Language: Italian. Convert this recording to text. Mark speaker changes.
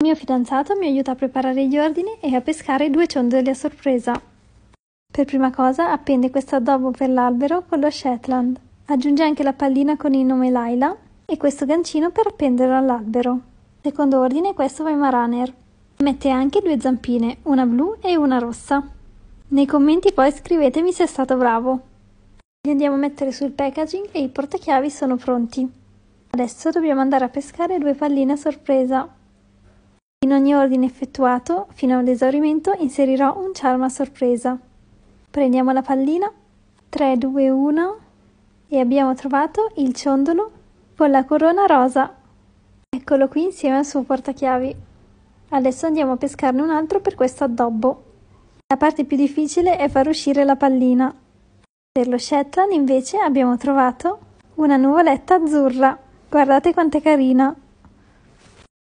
Speaker 1: Il mio fidanzato mi aiuta a preparare gli ordini e a pescare due ciondoli a sorpresa. Per prima cosa appende questo addobbo per l'albero con lo Shetland. Aggiunge anche la pallina con il nome Laila e questo gancino per appenderlo all'albero. Secondo ordine questo va in runner. Mette anche due zampine, una blu e una rossa. Nei commenti poi scrivetemi se è stato bravo. Li andiamo a mettere sul packaging e i portachiavi sono pronti. Adesso dobbiamo andare a pescare due palline a sorpresa. In ogni ordine effettuato, fino all'esaurimento, inserirò un charm a sorpresa. Prendiamo la pallina, 3, 2, 1 e abbiamo trovato il ciondolo con la corona rosa. Eccolo qui insieme al suo portachiavi. Adesso andiamo a pescarne un altro per questo addobbo. La parte più difficile è far uscire la pallina. Per lo Shetland invece abbiamo trovato una nuvoletta azzurra. Guardate quanto è carina!